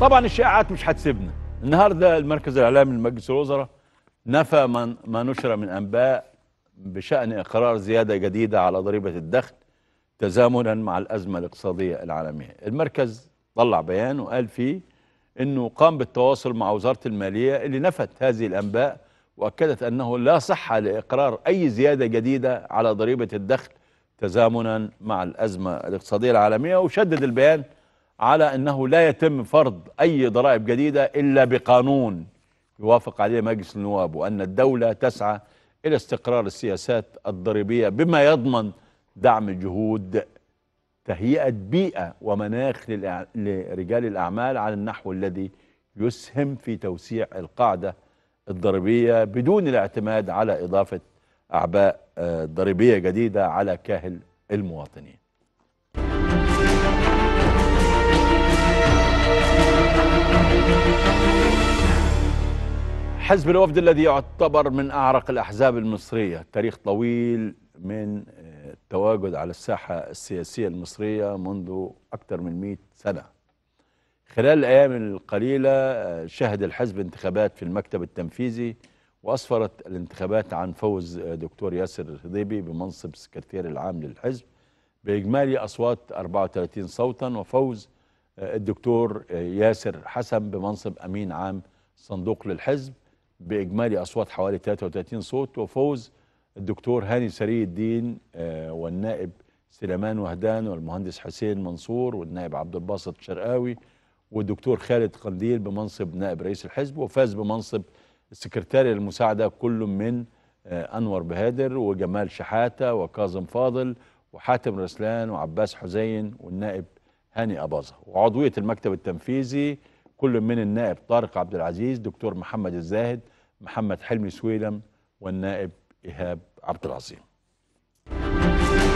طبعا الشائعات مش هتسيبنا النهارده المركز الاعلامي لمجلس الوزراء نفى من ما نشر من انباء بشان اقرار زياده جديده على ضريبه الدخل تزامنا مع الازمه الاقتصاديه العالميه. المركز طلع بيان وقال فيه انه قام بالتواصل مع وزاره الماليه اللي نفت هذه الانباء واكدت انه لا صحه لاقرار اي زياده جديده على ضريبه الدخل تزامنا مع الازمه الاقتصاديه العالميه وشدد البيان على أنه لا يتم فرض أي ضرائب جديدة إلا بقانون يوافق عليه مجلس النواب وأن الدولة تسعى إلى استقرار السياسات الضريبية بما يضمن دعم جهود تهيئة بيئة ومناخ لرجال الأعمال على النحو الذي يسهم في توسيع القاعدة الضريبية بدون الاعتماد على إضافة أعباء آه، ضريبية جديدة على كاهل المواطنين حزب الوفد الذي يعتبر من أعرق الأحزاب المصرية تاريخ طويل من آه، التواجد على الساحة السياسية المصرية منذ أكثر من 100 سنة خلال الأيام القليلة آه، شهد الحزب انتخابات في المكتب التنفيذي وأسفرت الانتخابات عن فوز آه، دكتور ياسر الهضيبي بمنصب السكرتير العام للحزب بإجمالي أصوات 34 صوتا وفوز الدكتور ياسر حسن بمنصب أمين عام صندوق للحزب بإجمالي أصوات حوالي 33 صوت وفوز الدكتور هاني سري الدين آه، والنائب سليمان وهدان والمهندس حسين منصور والنائب عبد الباسط شرقاوي والدكتور خالد قنديل بمنصب نائب رئيس الحزب وفاز بمنصب السكرتاري المساعدة كل من آه، أنور بهادر وجمال شحاتة وكاظم فاضل وحاتم رسلان وعباس حزين والنائب هاني أباظة وعضوية المكتب التنفيذي كل من النائب طارق عبد العزيز دكتور محمد الزاهد محمد حلمي سويلم والنائب إيهاب عبد العظيم